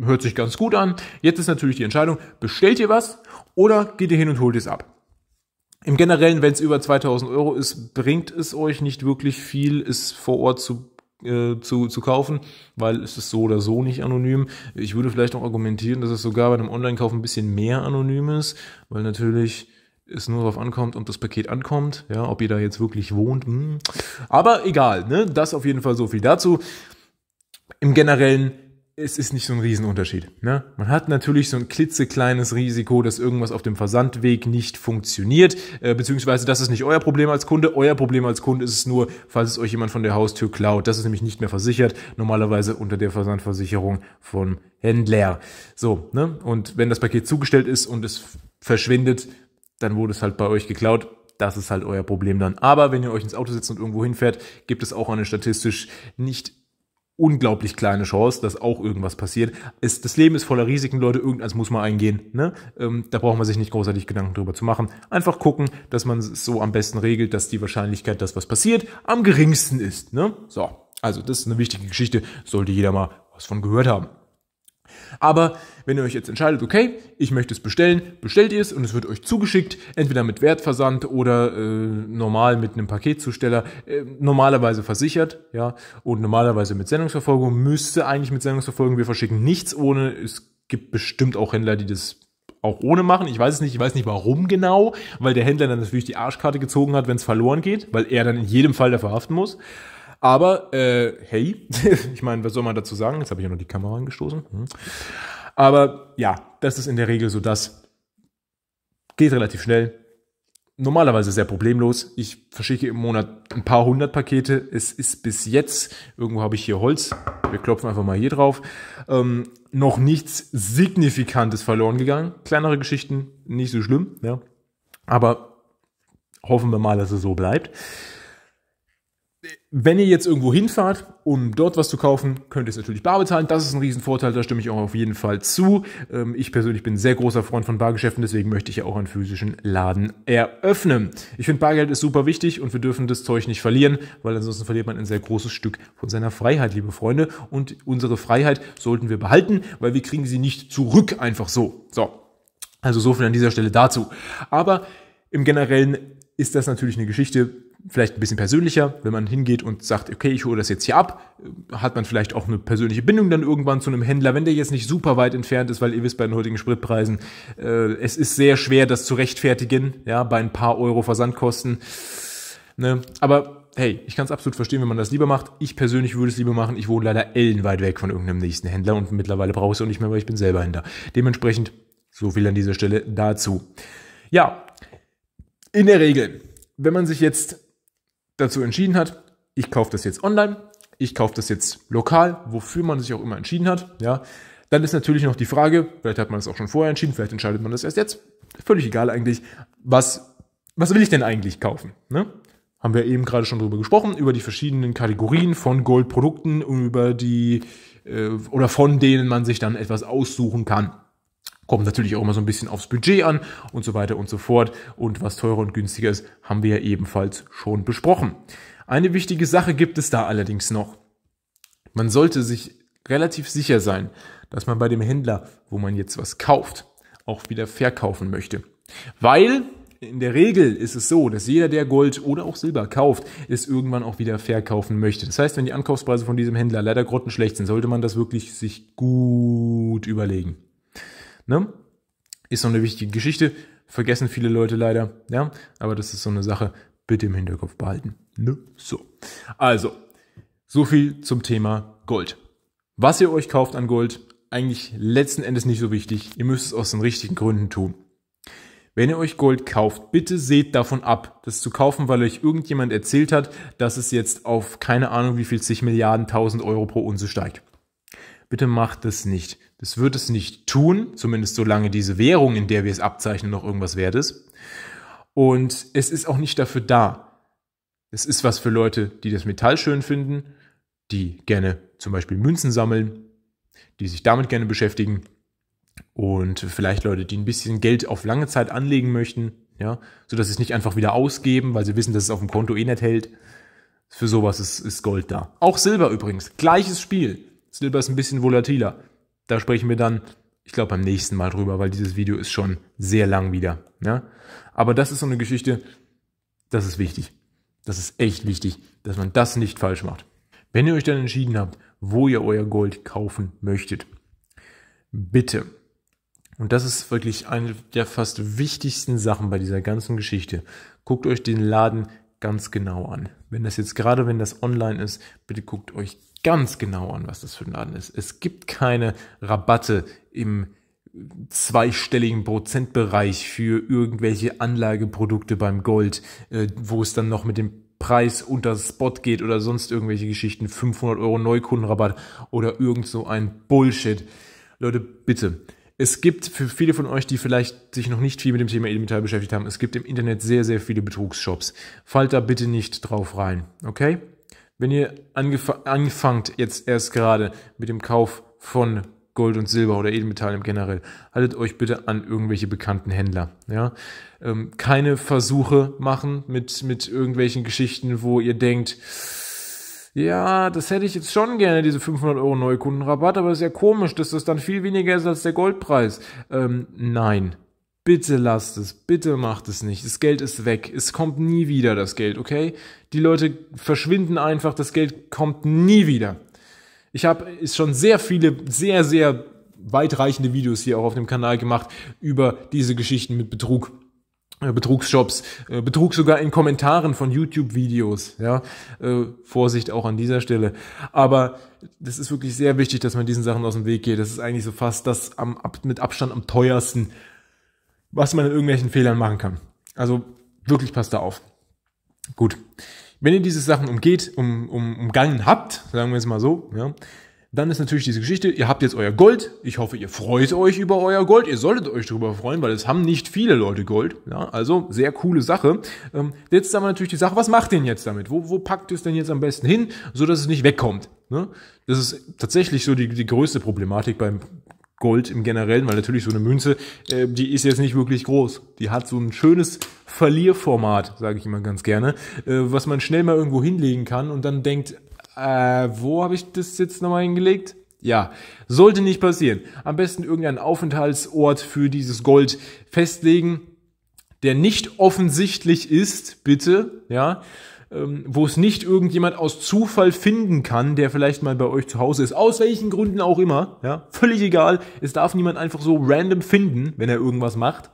hört sich ganz gut an. Jetzt ist natürlich die Entscheidung, bestellt ihr was oder geht ihr hin und holt es ab. Im Generellen, wenn es über 2000 Euro ist, bringt es euch nicht wirklich viel, es vor Ort zu äh, zu, zu kaufen, weil es ist so oder so nicht anonym. Ich würde vielleicht auch argumentieren, dass es sogar bei einem Online-Kauf ein bisschen mehr anonym ist, weil natürlich es nur darauf ankommt, ob das Paket ankommt, ja, ob ihr da jetzt wirklich wohnt. Mh. Hm. Aber egal, ne? das auf jeden Fall so viel dazu. Im Generellen, es ist nicht so ein Riesenunterschied. Ne? Man hat natürlich so ein klitzekleines Risiko, dass irgendwas auf dem Versandweg nicht funktioniert, äh, beziehungsweise das ist nicht euer Problem als Kunde. Euer Problem als Kunde ist es nur, falls es euch jemand von der Haustür klaut. Das ist nämlich nicht mehr versichert, normalerweise unter der Versandversicherung vom Händler. So, ne? Und wenn das Paket zugestellt ist und es verschwindet, dann wurde es halt bei euch geklaut. Das ist halt euer Problem dann. Aber wenn ihr euch ins Auto setzt und irgendwo hinfährt, gibt es auch eine statistisch nicht unglaublich kleine Chance, dass auch irgendwas passiert. Es, das Leben ist voller Risiken, Leute. Irgendwas muss man eingehen. Ne? Ähm, da braucht man sich nicht großartig Gedanken drüber zu machen. Einfach gucken, dass man es so am besten regelt, dass die Wahrscheinlichkeit, dass was passiert, am geringsten ist. Ne? So, also das ist eine wichtige Geschichte. Sollte jeder mal was von gehört haben. Aber wenn ihr euch jetzt entscheidet, okay, ich möchte es bestellen, bestellt ihr es und es wird euch zugeschickt, entweder mit Wertversand oder äh, normal mit einem Paketzusteller, äh, normalerweise versichert, ja, und normalerweise mit Sendungsverfolgung, müsste eigentlich mit Sendungsverfolgung, wir verschicken nichts ohne, es gibt bestimmt auch Händler, die das auch ohne machen. Ich weiß es nicht, ich weiß nicht warum genau, weil der Händler dann natürlich die Arschkarte gezogen hat, wenn es verloren geht, weil er dann in jedem Fall dafür haften muss. Aber äh, hey, ich meine, was soll man dazu sagen? Jetzt habe ich ja noch die Kamera angestoßen. Hm. Aber ja, das ist in der Regel so das. Geht relativ schnell. Normalerweise sehr problemlos. Ich verschicke im Monat ein paar hundert Pakete. Es ist bis jetzt, irgendwo habe ich hier Holz, wir klopfen einfach mal hier drauf, ähm, noch nichts Signifikantes verloren gegangen. Kleinere Geschichten, nicht so schlimm. Ja. Aber hoffen wir mal, dass es so bleibt. Wenn ihr jetzt irgendwo hinfahrt, um dort was zu kaufen, könnt ihr es natürlich bar bezahlen. Das ist ein Riesenvorteil, da stimme ich auch auf jeden Fall zu. Ähm, ich persönlich bin ein sehr großer Freund von Bargeschäften, deswegen möchte ich ja auch einen physischen Laden eröffnen. Ich finde, Bargeld ist super wichtig und wir dürfen das Zeug nicht verlieren, weil ansonsten verliert man ein sehr großes Stück von seiner Freiheit, liebe Freunde. Und unsere Freiheit sollten wir behalten, weil wir kriegen sie nicht zurück einfach so. So, also so viel an dieser Stelle dazu. Aber im Generellen ist das natürlich eine Geschichte, vielleicht ein bisschen persönlicher, wenn man hingeht und sagt, okay, ich hole das jetzt hier ab, äh, hat man vielleicht auch eine persönliche Bindung dann irgendwann zu einem Händler, wenn der jetzt nicht super weit entfernt ist, weil ihr wisst bei den heutigen Spritpreisen, äh, es ist sehr schwer, das zu rechtfertigen, ja, bei ein paar Euro Versandkosten. Ne? Aber hey, ich kann es absolut verstehen, wenn man das lieber macht. Ich persönlich würde es lieber machen. Ich wohne leider ellenweit weg von irgendeinem nächsten Händler und mittlerweile brauche ich es auch nicht mehr, weil ich bin selber Händler. Dementsprechend, so viel an dieser Stelle dazu. Ja, in der Regel, wenn man sich jetzt dazu entschieden hat, ich kaufe das jetzt online, ich kaufe das jetzt lokal, wofür man sich auch immer entschieden hat, ja, dann ist natürlich noch die Frage, vielleicht hat man das auch schon vorher entschieden, vielleicht entscheidet man das erst jetzt, völlig egal eigentlich, was, was will ich denn eigentlich kaufen? Ne? Haben wir eben gerade schon drüber gesprochen, über die verschiedenen Kategorien von Goldprodukten und über die äh, oder von denen man sich dann etwas aussuchen kann. Kommt natürlich auch immer so ein bisschen aufs Budget an und so weiter und so fort. Und was teurer und günstiger ist, haben wir ja ebenfalls schon besprochen. Eine wichtige Sache gibt es da allerdings noch. Man sollte sich relativ sicher sein, dass man bei dem Händler, wo man jetzt was kauft, auch wieder verkaufen möchte. Weil in der Regel ist es so, dass jeder, der Gold oder auch Silber kauft, es irgendwann auch wieder verkaufen möchte. Das heißt, wenn die Ankaufspreise von diesem Händler leider grottenschlecht sind, sollte man das wirklich sich gut überlegen. Ne? Ist so eine wichtige Geschichte, vergessen viele Leute leider, ja, aber das ist so eine Sache, bitte im Hinterkopf behalten. Ne? So. Also, so viel zum Thema Gold. Was ihr euch kauft an Gold, eigentlich letzten Endes nicht so wichtig. Ihr müsst es aus den richtigen Gründen tun. Wenn ihr euch Gold kauft, bitte seht davon ab, das zu kaufen, weil euch irgendjemand erzählt hat, dass es jetzt auf keine Ahnung wie viel zig Milliarden tausend Euro pro Unze steigt bitte macht das nicht. Das wird es nicht tun, zumindest solange diese Währung, in der wir es abzeichnen, noch irgendwas wert ist. Und es ist auch nicht dafür da. Es ist was für Leute, die das Metall schön finden, die gerne zum Beispiel Münzen sammeln, die sich damit gerne beschäftigen und vielleicht Leute, die ein bisschen Geld auf lange Zeit anlegen möchten, ja, sodass sie es nicht einfach wieder ausgeben, weil sie wissen, dass es auf dem Konto eh nicht hält. Für sowas ist, ist Gold da. Auch Silber übrigens, gleiches Spiel. Silber ist ein bisschen volatiler. Da sprechen wir dann, ich glaube, beim nächsten Mal drüber, weil dieses Video ist schon sehr lang wieder. Ja? Ne? Aber das ist so eine Geschichte, das ist wichtig. Das ist echt wichtig, dass man das nicht falsch macht. Wenn ihr euch dann entschieden habt, wo ihr euer Gold kaufen möchtet, bitte, und das ist wirklich eine der fast wichtigsten Sachen bei dieser ganzen Geschichte, guckt euch den Laden ganz genau an. Wenn das jetzt gerade, wenn das online ist, bitte guckt euch ganz genau an, was das für ein Laden ist. Es gibt keine Rabatte im zweistelligen Prozentbereich für irgendwelche Anlageprodukte beim Gold, äh, wo es dann noch mit dem Preis unter Spot geht oder sonst irgendwelche Geschichten, 500 Euro Neukundenrabatt oder irgend so ein Bullshit. Leute, bitte. Es gibt für viele von euch, die vielleicht sich noch nicht viel mit dem Thema Edelmetall beschäftigt haben, es gibt im Internet sehr, sehr viele Betrugsshops. Fallt da bitte nicht drauf rein, okay? Wenn ihr angef anfangt jetzt erst gerade mit dem Kauf von Gold und Silber oder Edelmetallen im Generell. Haltet euch bitte an irgendwelche bekannten Händler. Ja? Ähm, keine Versuche machen mit, mit irgendwelchen Geschichten, wo ihr denkt, ja, das hätte ich jetzt schon gerne, diese 500 Euro Neukundenrabatt, aber ist ja komisch, dass das dann viel weniger ist als der Goldpreis. Ähm, nein, Bitte lasst es, bitte macht es nicht. Das Geld ist weg. Es kommt nie wieder das Geld, okay? Die Leute verschwinden einfach, das Geld kommt nie wieder. Ich habe schon sehr viele, sehr, sehr weitreichende Videos hier auch auf dem Kanal gemacht über diese Geschichten mit Betrug. äh, Betrugsjobs, äh, Betrug sogar in Kommentaren von YouTube-Videos. Ja, äh, Vorsicht auch an dieser Stelle. Aber das ist wirklich sehr wichtig, dass man diesen Sachen aus dem Weg geht. Das ist eigentlich so fast das am, ab, mit Abstand am teuersten, was man in irgendwelchen Fehlern machen kann. Also wirklich passt da auf. Gut. Wenn ihr diese Sachen umgeht, um, um, umgangen habt, sagen wir es mal so, ja, dann ist natürlich diese Geschichte, ihr habt jetzt euer Gold. Ich hoffe, ihr freut euch über euer Gold. Ihr solltet euch darüber freuen, weil es haben nicht viele Leute Gold. Ja, also sehr coole Sache. Ähm, jetzt ist aber natürlich die Sache, was macht ihr denn jetzt damit? Wo, wo packt es denn jetzt am besten hin, sodass es nicht wegkommt? Ne? Das ist tatsächlich so die, die größte Problematik beim Gold im Generellen, weil natürlich so eine Münze, äh, die ist jetzt nicht wirklich groß. Die hat so ein schönes Verlierformat, sage ich immer ganz gerne, äh, was man schnell mal irgendwo hinlegen kann und dann denkt, äh, wo habe ich das jetzt nochmal hingelegt? Ja, sollte nicht passieren. Am besten irgendeinen Aufenthaltsort für dieses Gold festlegen, der nicht offensichtlich ist, bitte, ja ähm, wo es nicht irgendjemand aus Zufall finden kann, der vielleicht mal bei euch zu Hause ist, aus welchen Gründen auch immer, ja, völlig egal, es darf niemand einfach so random finden, wenn er irgendwas macht.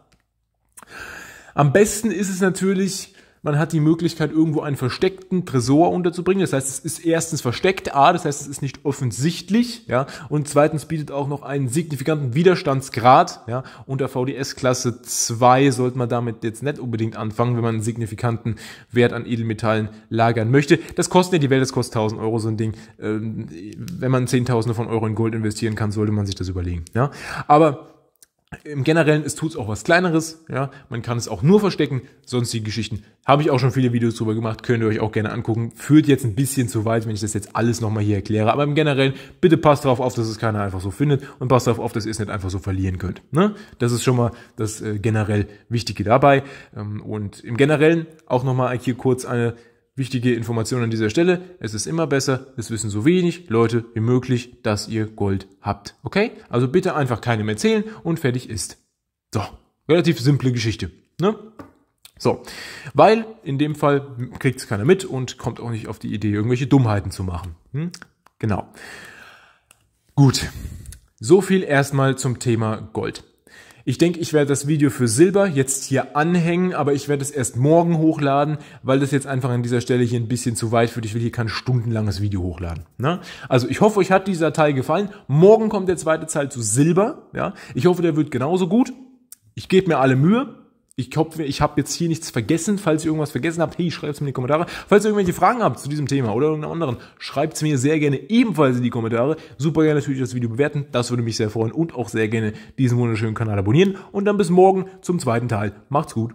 Am besten ist es natürlich, man hat die Möglichkeit, irgendwo einen versteckten Tresor unterzubringen. Das heißt, es ist erstens versteckt, A, das heißt, es ist nicht offensichtlich, ja, und zweitens bietet auch noch einen signifikanten Widerstandsgrad, ja. Unter VDS-Klasse 2 sollte man damit jetzt nicht unbedingt anfangen, wenn man einen signifikanten Wert an Edelmetallen lagern möchte. Das kostet ja die Welt, das kostet 1000 Euro, so ein Ding. Ähm, wenn man Zehntausende von Euro in Gold investieren kann, sollte man sich das überlegen, ja. Aber im Generellen, es tut auch was Kleineres, ja. Man kann es auch nur verstecken. Sonstige Geschichten habe ich auch schon viele Videos drüber gemacht, könnt ihr euch auch gerne angucken. Führt jetzt ein bisschen zu weit, wenn ich das jetzt alles nochmal hier erkläre. Aber im Generellen, bitte passt darauf auf, dass es keiner einfach so findet und passt darauf auf, dass ihr es nicht einfach so verlieren könnt. Ne? Das ist schon mal das äh, generell Wichtige dabei. Ähm, und im Generellen auch nochmal hier kurz eine Wichtige Information an dieser Stelle. Es ist immer besser, es wissen so wenig Leute wie möglich, dass ihr Gold habt. Okay? Also bitte einfach keinem erzählen und fertig ist. So, relativ simple Geschichte. Ne? So, weil in dem Fall kriegt es keiner mit und kommt auch nicht auf die Idee, irgendwelche Dummheiten zu machen. Hm? Genau. Gut, so viel erstmal zum Thema Gold. Ich denke, ich werde das Video für Silber jetzt hier anhängen, aber ich werde es erst morgen hochladen, weil das jetzt einfach an dieser Stelle hier ein bisschen zu weit führt. Ich will hier kein stundenlanges Video hochladen. Ne? Also ich hoffe, euch hat dieser Teil gefallen. Morgen kommt der zweite Teil zu Silber. Ja? Ich hoffe, der wird genauso gut. Ich gebe mir alle Mühe ich hoffe, ich habe jetzt hier nichts vergessen. Falls ihr irgendwas vergessen habt, hey, schreibt es mir in die Kommentare. Falls ihr irgendwelche Fragen habt zu diesem Thema oder irgendeinem anderen, schreibt es mir sehr gerne ebenfalls in die Kommentare. Super gerne natürlich das Video bewerten, das würde mich sehr freuen. Und auch sehr gerne diesen wunderschönen Kanal abonnieren. Und dann bis morgen zum zweiten Teil. Macht's gut.